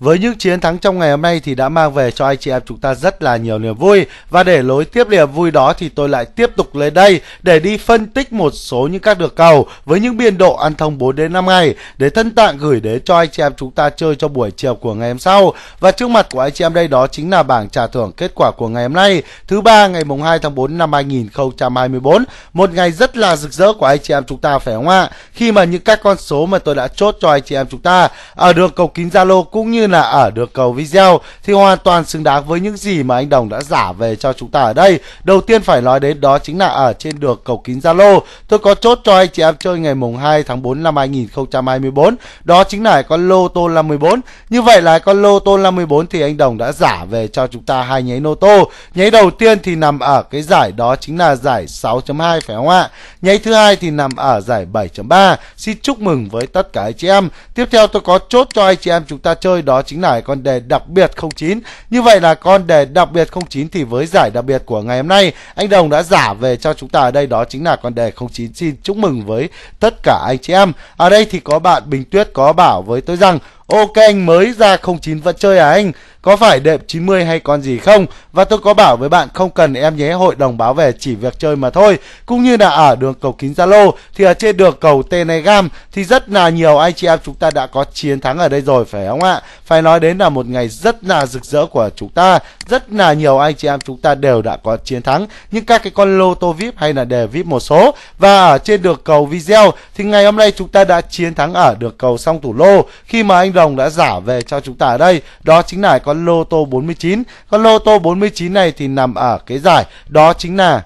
Với những chiến thắng trong ngày hôm nay thì đã mang về cho anh chị em chúng ta rất là nhiều niềm vui và để lối tiếp niềm vui đó thì tôi lại tiếp tục lên đây để đi phân tích một số những các đường cầu với những biên độ ăn thông 4 đến 5 ngày để thân tạng gửi đến cho anh chị em chúng ta chơi cho buổi chiều của ngày hôm sau. Và trước mặt của anh chị em đây đó chính là bảng trả thưởng kết quả của ngày hôm nay, thứ ba ngày mùng 2 tháng 4 năm 2024, một ngày rất là rực rỡ của anh chị em chúng ta phải không ạ? Khi mà những các con số mà tôi đã chốt cho anh chị em chúng ta ở đường cầu kín Zalo cũng như là ở được cầu video thì hoàn toàn xứng đáng với những gì mà anh Đồng đã giả về cho chúng ta ở đây. Đầu tiên phải nói đến đó chính là ở trên được cầu kín Zalo. Tôi có chốt cho anh chị em chơi ngày mùng 2 tháng 4 năm 2024. Đó chính là con lô tô 54. Như vậy là con lô tô 54 thì anh Đồng đã giả về cho chúng ta hai nháy nô tô. Nháy đầu tiên thì nằm ở cái giải đó chính là giải 6.2 phải không ạ? Nháy thứ hai thì nằm ở giải 7.3. Xin chúc mừng với tất cả anh chị em. Tiếp theo tôi có chốt cho anh chị em chúng ta chơi đó đó chính là con đề đặc biệt 09. Như vậy là con đề đặc biệt 09 thì với giải đặc biệt của ngày hôm nay, anh Đồng đã giả về cho chúng ta ở đây đó chính là con đề 09. Xin chúc mừng với tất cả anh chị em. Ở đây thì có bạn Bình Tuyết có bảo với tôi rằng Ok anh mới ra 09 vẫn chơi à anh? Có phải đệm 90 hay còn gì không? Và tôi có bảo với bạn không cần em nhé hội đồng báo về chỉ việc chơi mà thôi. Cũng như là ở đường cầu kính Zalo thì ở trên đường cầu Telegram thì rất là nhiều anh chị em chúng ta đã có chiến thắng ở đây rồi phải không ạ? Phải nói đến là một ngày rất là rực rỡ của chúng ta. Rất là nhiều anh chị em chúng ta đều đã có chiến thắng. Nhưng các cái con lô tô VIP hay là đề VIP một số và ở trên đường cầu video thì ngày hôm nay chúng ta đã chiến thắng ở đường cầu song thủ lô khi mà anh đồng đã giả về cho chúng ta ở đây đó chính là con lô tô 49 con lô tô 49 này thì nằm ở cái giải đó chính là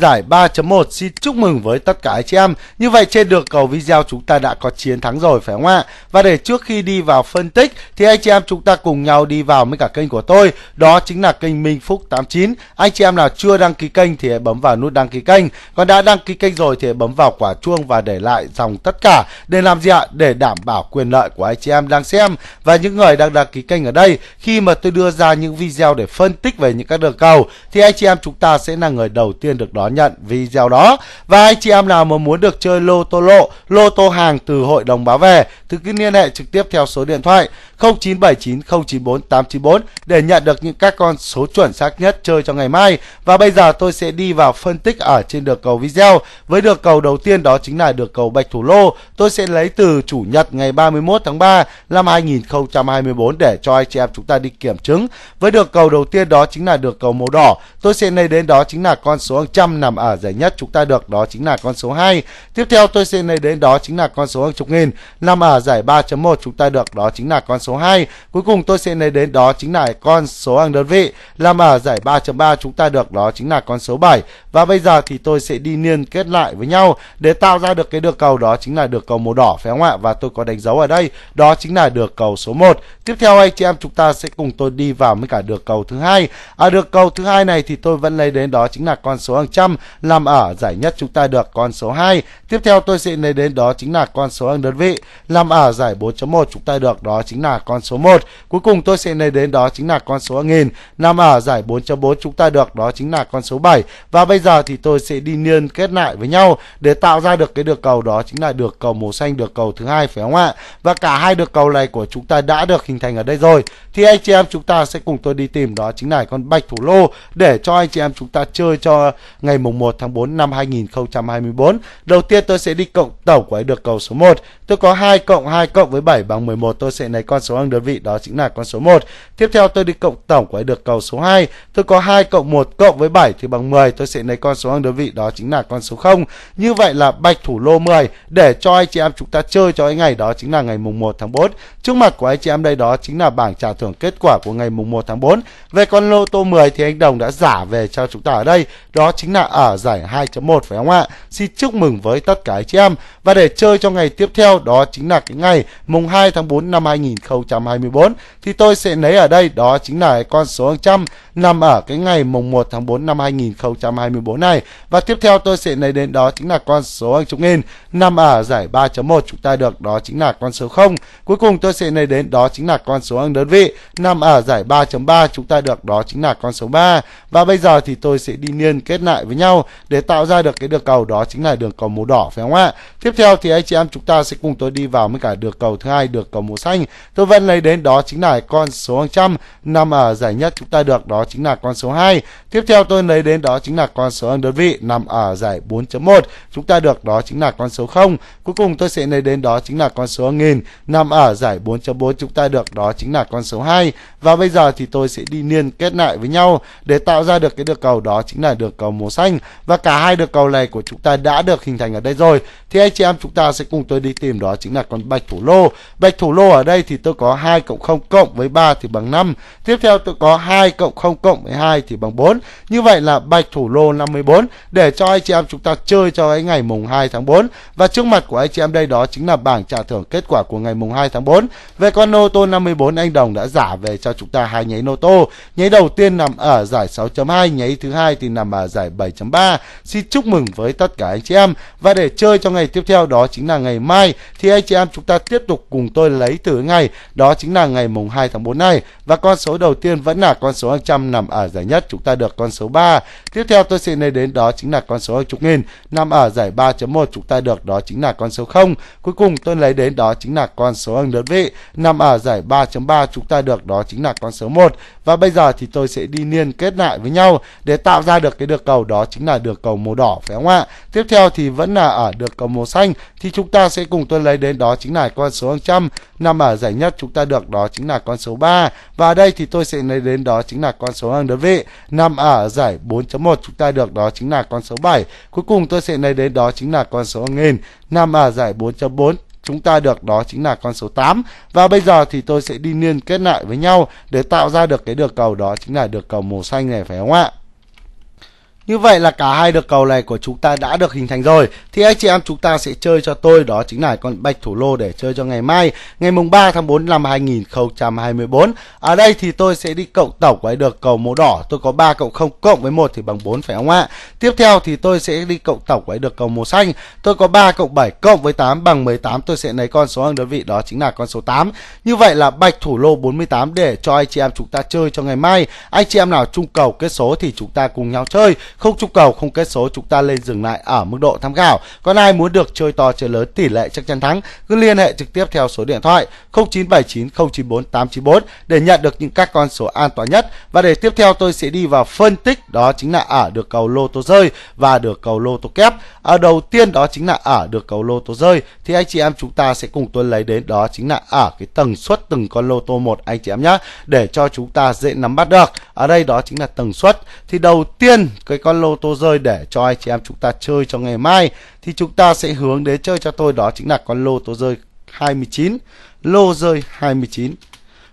giải 3.1 xin chúc mừng với tất cả anh chị em. Như vậy trên đường cầu video chúng ta đã có chiến thắng rồi phải không ạ? Và để trước khi đi vào phân tích thì anh chị em chúng ta cùng nhau đi vào với cả kênh của tôi. Đó chính là kênh Minh Phúc 89. Anh chị em nào chưa đăng ký kênh thì hãy bấm vào nút đăng ký kênh. Còn đã đăng ký kênh rồi thì hãy bấm vào quả chuông và để lại dòng tất cả để làm gì ạ? Để đảm bảo quyền lợi của anh chị em đang xem và những người đang đăng ký kênh ở đây. Khi mà tôi đưa ra những video để phân tích về những các đường cầu thì anh chị em chúng ta sẽ là người đầu tiên được đón đón nhận video đó. Và anh chị em nào mà muốn được chơi lô tô lộ, lô tô hàng từ hội đồng báo về thì cứ liên hệ trực tiếp theo số điện thoại 0979094894 để nhận được những các con số chuẩn xác nhất chơi cho ngày mai. Và bây giờ tôi sẽ đi vào phân tích ở trên được cầu video. Với được cầu đầu tiên đó chính là được cầu Bạch Thủ Lô. Tôi sẽ lấy từ chủ nhật ngày 31 tháng 3 năm 2024 để cho anh chị em chúng ta đi kiểm chứng. Với được cầu đầu tiên đó chính là được cầu màu đỏ. Tôi sẽ lấy đến đó chính là con số 100 nằm ở giải nhất chúng ta được đó chính là con số 2. Tiếp theo tôi sẽ lấy đến đó chính là con số hàng chục nghìn nằm ở giải 3.1 chúng ta được đó chính là con số 2. Cuối cùng tôi sẽ lấy đến đó chính là con số hàng đơn vị nằm ở giải 3.3 chúng ta được đó chính là con số 7. Và bây giờ thì tôi sẽ đi liên kết lại với nhau để tạo ra được cái đường cầu đó chính là đường cầu màu đỏ phải không ạ? Và tôi có đánh dấu ở đây, đó chính là đường cầu số 1. Tiếp theo anh chị em chúng ta sẽ cùng tôi đi vào với cả đường cầu thứ hai. À đường cầu thứ hai này thì tôi vẫn lấy đến đó chính là con số hàng trăm 5 làm ở giải nhất chúng ta được con số 2. Tiếp theo tôi sẽ lấy đến đó chính là con số hàng đơn vị. Làm ở giải 4.1 chúng ta được đó chính là con số 1. Cuối cùng tôi sẽ lấy đến đó chính là con số hàng nghìn. Làm ở giải 4.4 chúng ta được đó chính là con số 7. Và bây giờ thì tôi sẽ đi liên kết lại với nhau để tạo ra được cái được cầu đó chính là được cầu màu xanh được cầu thứ hai phải không ạ? Và cả hai được cầu này của chúng ta đã được hình thành ở đây rồi. Thì anh chị em chúng ta sẽ cùng tôi đi tìm đó chính là con bạch thủ lô để cho anh chị em chúng ta chơi cho ngày mùng 1 tháng 4 năm 2024. Đầu tiên tôi sẽ đi cộng tổng của được cầu số 1. Tôi có 2 cộng 2 cộng với 7 bằng 11. Tôi sẽ lấy con số hàng đơn vị đó chính là con số 1. Tiếp theo tôi đi cộng tổng của được cầu số 2. Tôi có 2 cộng 1 cộng với 7 thì bằng 10. Tôi sẽ lấy con số hàng đơn vị đó chính là con số 0. Như vậy là bạch thủ lô 10 để cho anh chị em chúng ta chơi cho cái ngày đó chính là ngày mùng 1 tháng 4. Trước mặt của anh chị em đây đó chính là bảng trả thưởng kết quả của ngày mùng 1 tháng 4. Về con lô tô 10 thì anh Đồng đã giả về cho chúng ta ở đây. Đó chính là là ở giải 2.1 phải không ạ? Xin chúc mừng với tất cả chị em. Và để chơi cho ngày tiếp theo đó chính là cái ngày mùng 2 tháng 4 năm 2024 thì tôi sẽ lấy ở đây đó chính là con số 100 nằm ở cái ngày mùng 1 tháng 4 năm 2024 này. Và tiếp theo tôi sẽ lấy đến đó chính là con số hàng chục nghìn nằm ở giải 3.1 chúng ta được đó chính là con số 0. Cuối cùng tôi sẽ lấy đến đó chính là con số hàng đơn vị nằm ở giải 3.3 chúng ta được đó chính là con số 3. Và bây giờ thì tôi sẽ đi liên kết lại với nhau để tạo ra được cái đường cầu đó chính là đường cầu màu đỏ phải không ạ tiếp theo thì anh chị em chúng ta sẽ cùng tôi đi vào với cả đường cầu thứ hai đường cầu màu xanh tôi vẫn lấy đến đó chính là con số 100 nằm ở giải nhất chúng ta được đó chính là con số 2 tiếp theo tôi lấy đến đó chính là con số đơn vị nằm ở giải 4.1 chúng ta được đó chính là con số 0 cuối cùng tôi sẽ lấy đến đó chính là con số 1000 nằm ở giải 4.4 chúng ta được đó chính là con số 2 và bây giờ thì tôi sẽ đi liên kết lại với nhau để tạo ra được cái đường cầu đó chính là đường cầu màu xanh và cả hai được cầu này của chúng ta đã được hình thành ở đây rồi thì anh chị em chúng ta sẽ cùng tôi đi tìm đó chính là con bạch thủ lô bạch thủ lô ở đây thì tôi có hai cộng không cộng với ba thì bằng năm tiếp theo tôi có hai cộng không cộng với hai thì bằng bốn như vậy là bạch thủ lô 54 để cho anh chị em chúng ta chơi cho cái ngày mùng 2 tháng 4 và trước mặt của anh chị em đây đó chính là bảng trả thưởng kết quả của ngày mùng 2 tháng 4 về con ô tô 54 anh Đồng đã giả về cho chúng ta hai nháy nô tô nháy đầu tiên nằm ở giải 6.2 nháy thứ hai thì nằm ở giải 7 7.3 Xin chúc mừng với tất cả anh chị em Và để chơi cho ngày tiếp theo đó chính là ngày mai Thì anh chị em chúng ta tiếp tục cùng tôi lấy từ ngày Đó chính là ngày mùng 2 tháng 4 này Và con số đầu tiên vẫn là con số hàng trăm nằm ở giải nhất Chúng ta được con số 3 Tiếp theo tôi sẽ lấy đến đó chính là con số hàng chục nghìn Nằm ở giải 3.1 chúng ta được đó chính là con số 0 Cuối cùng tôi lấy đến đó chính là con số hàng đơn vị Nằm ở giải 3.3 chúng ta được đó chính là con số 1 Và bây giờ thì tôi sẽ đi liên kết lại với nhau Để tạo ra được cái được cầu đó đó chính là được cầu màu đỏ phải không ạ? Tiếp theo thì vẫn là ở được cầu màu xanh thì chúng ta sẽ cùng tôi lấy đến đó chính là con số 100 nằm ở giải nhất chúng ta được đó chính là con số 3 và đây thì tôi sẽ lấy đến đó chính là con số hàng đơn vị nằm ở giải 4.1 chúng ta được đó chính là con số 7 cuối cùng tôi sẽ lấy đến đó chính là con số nghìn nằm ở giải 4.4 chúng ta được đó chính là con số 8 và bây giờ thì tôi sẽ đi liên kết lại với nhau để tạo ra được cái được cầu đó chính là được cầu màu xanh này phải không ạ như vậy là cả hai được cầu này của chúng ta đã được hình thành rồi. Thì anh chị em chúng ta sẽ chơi cho tôi đó chính là con bạch thủ lô để chơi cho ngày mai, ngày mùng 3 tháng 4 năm 2024. Ở đây thì tôi sẽ đi cộng tổng với được cầu màu đỏ. Tôi có 3 cộng 0 cộng với 1 thì bằng 4 phải không ạ? Tiếp theo thì tôi sẽ đi cộng tổng với được cầu màu xanh. Tôi có 3 cộng 7 cộng với 8 bằng 18. Tôi sẽ lấy con số hàng đơn vị đó chính là con số 8. Như vậy là bạch thủ lô 48 để cho anh chị em chúng ta chơi cho ngày mai. Anh chị em nào trung cầu kết số thì chúng ta cùng nhau chơi không trúng cầu không kết số chúng ta lên dừng lại ở mức độ tham khảo còn ai muốn được chơi to chơi lớn tỷ lệ chắc chắn thắng cứ liên hệ trực tiếp theo số điện thoại 0979 094 894 để nhận được những các con số an toàn nhất và để tiếp theo tôi sẽ đi vào phân tích đó chính là ở được cầu lô tô rơi và được cầu lô tô kép ở đầu tiên đó chính là ở được cầu lô tô rơi thì anh chị em chúng ta sẽ cùng tôi lấy đến đó chính là ở cái tần suất từng con lô tô một anh chị em nhé để cho chúng ta dễ nắm bắt được ở đây đó chính là tần suất thì đầu tiên cái con lô tô rơi để cho anh chị em chúng ta chơi cho ngày mai thì chúng ta sẽ hướng đến chơi cho tôi đó chính là con lô tô rơi 29 lô rơi 29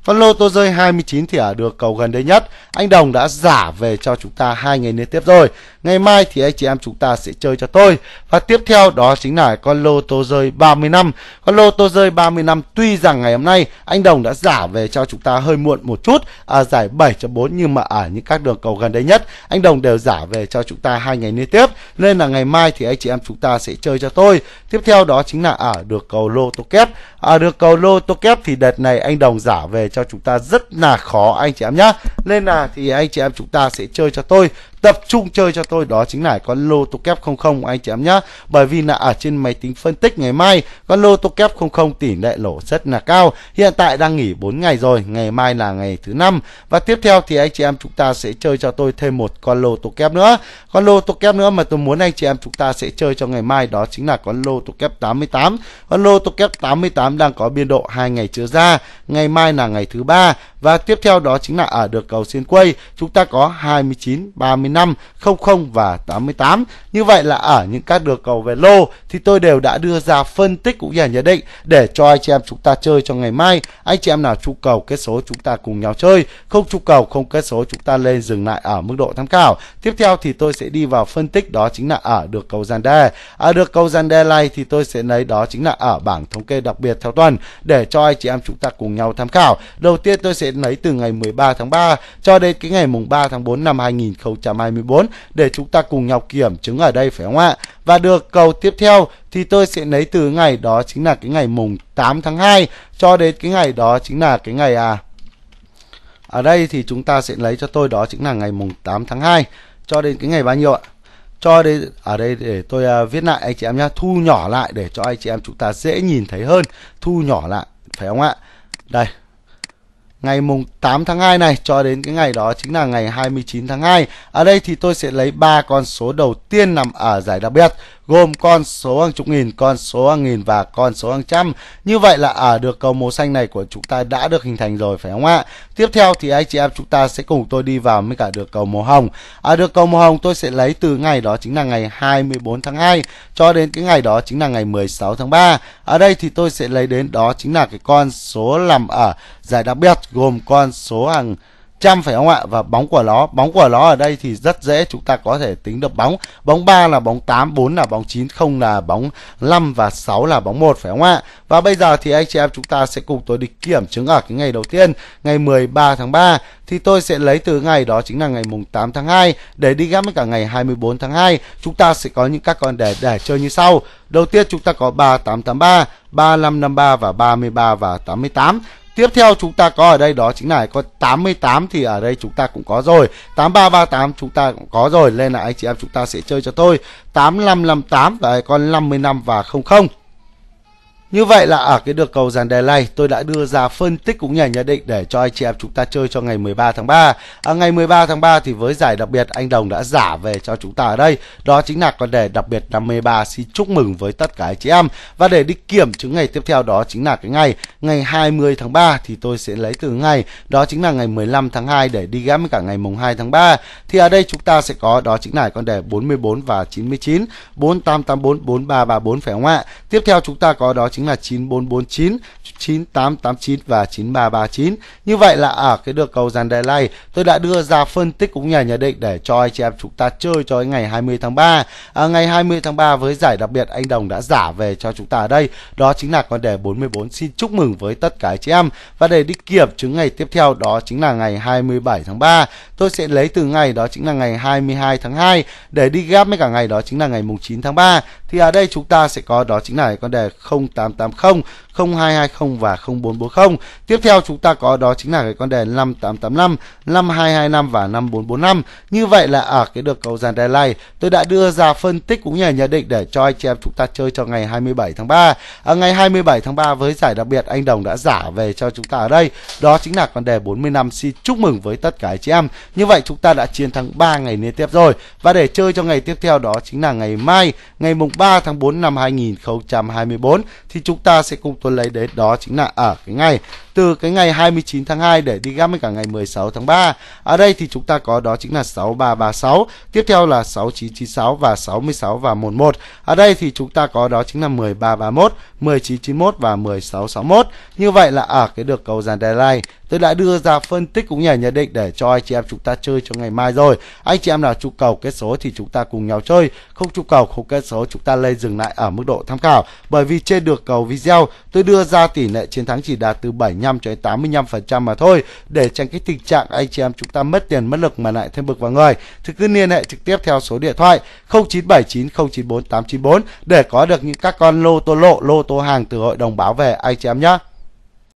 con lô tô rơi 29 thì ở được cầu gần đây nhất, anh Đồng đã giả về cho chúng ta hai ngày liên tiếp rồi. Ngày mai thì anh chị em chúng ta sẽ chơi cho tôi. Và tiếp theo đó chính là con lô tô rơi 30 năm. Con lô tô rơi 30 năm tuy rằng ngày hôm nay anh Đồng đã giả về cho chúng ta hơi muộn một chút ở à, giải 7.4 nhưng mà ở những các đường cầu gần đây nhất, anh Đồng đều giả về cho chúng ta hai ngày liên tiếp. Nên là ngày mai thì anh chị em chúng ta sẽ chơi cho tôi. Tiếp theo đó chính là ở được cầu lô tô kép. Ở được cầu lô tô kép thì đợt này anh Đồng giả về cho chúng ta rất là khó anh chị em nhá nên là thì anh chị em chúng ta sẽ chơi cho tôi tập trung chơi cho tôi đó chính là con lô tô kép 00 anh chị em nhá bởi vì là ở trên máy tính phân tích ngày mai con lô tô kép 00 tỷ lệ lỗ rất là cao hiện tại đang nghỉ 4 ngày rồi ngày mai là ngày thứ năm và tiếp theo thì anh chị em chúng ta sẽ chơi cho tôi thêm một con lô tô kép nữa con lô tô kép nữa mà tôi muốn anh chị em chúng ta sẽ chơi cho ngày mai đó chính là con lô tô kép 88 con lô tô kép 88 đang có biên độ hai ngày chưa ra ngày mai là ngày thứ ba và tiếp theo đó chính là ở được cầu xuyên quay chúng ta có 29 30 15, 00 và 88. Như vậy là ở những các đường cầu về lô thì tôi đều đã đưa ra phân tích cũng như nhận định để cho anh chị em chúng ta chơi cho ngày mai. Anh chị em nào trụ cầu kết số chúng ta cùng nhau chơi, không trụ cầu không kết số chúng ta lên dừng lại ở mức độ tham khảo. Tiếp theo thì tôi sẽ đi vào phân tích đó chính là ở được cầu gian đe. Ở được cầu gian đe này thì tôi sẽ lấy đó chính là ở bảng thống kê đặc biệt theo tuần để cho anh chị em chúng ta cùng nhau tham khảo. Đầu tiên tôi sẽ lấy từ ngày 13 tháng 3 cho đến cái ngày mùng 3 tháng 4 năm 2020 2024 để chúng ta cùng nhau kiểm chứng ở đây phải không ạ? Và được cầu tiếp theo thì tôi sẽ lấy từ ngày đó chính là cái ngày mùng 8 tháng 2 cho đến cái ngày đó chính là cái ngày à ở đây thì chúng ta sẽ lấy cho tôi đó chính là ngày mùng 8 tháng 2 cho đến cái ngày bao nhiêu ạ? Cho đến ở đây để tôi uh, viết lại anh chị em nhá, thu nhỏ lại để cho anh chị em chúng ta dễ nhìn thấy hơn, thu nhỏ lại phải không ạ? Đây, ngày mùng 8 tháng 2 này cho đến cái ngày đó chính là ngày 29 tháng 2. Ở đây thì tôi sẽ lấy ba con số đầu tiên nằm ở giải đặc biệt gồm con số hàng chục nghìn, con số hàng nghìn và con số hàng trăm. Như vậy là ở à, được cầu màu xanh này của chúng ta đã được hình thành rồi phải không ạ? Tiếp theo thì anh chị em chúng ta sẽ cùng tôi đi vào mới cả được cầu màu hồng. Ở à, được cầu màu hồng tôi sẽ lấy từ ngày đó chính là ngày 24 tháng 2 cho đến cái ngày đó chính là ngày 16 tháng 3. Ở đây thì tôi sẽ lấy đến đó chính là cái con số nằm ở giải đặc biệt gồm con số hàng trăm phải không ạ và bóng của nó bóng của nó ở đây thì rất dễ chúng ta có thể tính được bóng bóng 3 là bóng 8 4 là bóng 9 không là bóng 5 và 6 là bóng 1 phải không ạ và bây giờ thì anh chị em chúng ta sẽ cùng tôi đi kiểm chứng ở cái ngày đầu tiên ngày 13 tháng 3 thì tôi sẽ lấy từ ngày đó chính là ngày mùng 8 tháng 2 để đi gấp với cả ngày 24 tháng 2 chúng ta sẽ có những các con đề để chơi như sau đầu tiên chúng ta có 3883 3553 và 33 và 88 Tiếp theo chúng ta có ở đây đó chính là con 88 thì ở đây chúng ta cũng có rồi. 8338 chúng ta cũng có rồi nên là anh chị em chúng ta sẽ chơi cho tôi 8558 và con năm và 00. Như vậy là ở cái được cầu dàn đề này tôi đã đưa ra phân tích cũng nhà nhận định để cho anh chị em chúng ta chơi cho ngày 13 tháng 3. À, ngày 13 tháng 3 thì với giải đặc biệt anh Đồng đã giả về cho chúng ta ở đây. Đó chính là con đề đặc biệt 53 xin chúc mừng với tất cả anh chị em. Và để đi kiểm chứng ngày tiếp theo đó chính là cái ngày ngày 20 tháng 3 thì tôi sẽ lấy từ ngày đó chính là ngày 15 tháng 2 để đi ghép với cả ngày mùng 2 tháng 3. Thì ở đây chúng ta sẽ có đó chính là con đề 44 và 99, 4884, 4334 phải không ạ? Tiếp theo chúng ta có đó chính chính là 9449, 9889 và 9339. Như vậy là ở à, cái đường cầu dàn đề tôi đã đưa ra phân tích cũng nhà nhận định để cho anh chị em chúng ta chơi cho ngày 20 tháng 3. À, ngày 20 tháng 3 với giải đặc biệt anh Đồng đã giả về cho chúng ta ở đây, đó chính là con đề 44. Xin chúc mừng với tất cả chị em. Và để đi kiểm chứng ngày tiếp theo đó chính là ngày 27 tháng 3. Tôi sẽ lấy từ ngày đó chính là ngày 22 tháng 2 để đi ghép với cả ngày đó chính là ngày mùng 9 tháng 3. Thì ở đây chúng ta sẽ có đó chính là con đề 08 880 0220 và 0440. Tiếp theo chúng ta có đó chính là cái con đề 5885, 5225 và 5445. Như vậy là ở cái được cầu dàn đề này, tôi đã đưa ra phân tích cũng như là nhận định để cho anh chị em chúng ta chơi cho ngày 27 tháng 3. Ở ngày 27 tháng 3 với giải đặc biệt anh Đồng đã giả về cho chúng ta ở đây. Đó chính là con đề 40 năm xin chúc mừng với tất cả anh chị em. Như vậy chúng ta đã chiến thắng 3 ngày liên tiếp rồi. Và để chơi cho ngày tiếp theo đó chính là ngày mai, ngày mùng 3 tháng 4 năm 2024 thì chúng ta sẽ cùng tôi lấy đấy đó chính là ở cái ngày từ cái ngày 29 tháng 2 để đi gấp với cả ngày 16 tháng 3. Ở đây thì chúng ta có đó chính là 6336, tiếp theo là 6996 và 66 và 11. Ở đây thì chúng ta có đó chính là 1331, 1991 và 1661. Như vậy là ở cái được cầu dàn đề tôi đã đưa ra phân tích cũng như là nhận định để cho anh chị em chúng ta chơi cho ngày mai rồi anh chị em nào trụ cầu kết số thì chúng ta cùng nhau chơi không trụ cầu không kết số chúng ta lên dừng lại ở mức độ tham khảo bởi vì trên được cầu video tôi đưa ra tỷ lệ chiến thắng chỉ đạt từ 70 75 cho đến 85% mà thôi để tránh cái tình trạng anh chị em chúng ta mất tiền mất lực mà lại thêm bực vào người. Thì cứ liên hệ trực tiếp theo số điện thoại 0979094894 để có được những các con lô tô lộ, lô tô hàng từ hội đồng báo về anh chị em nhé.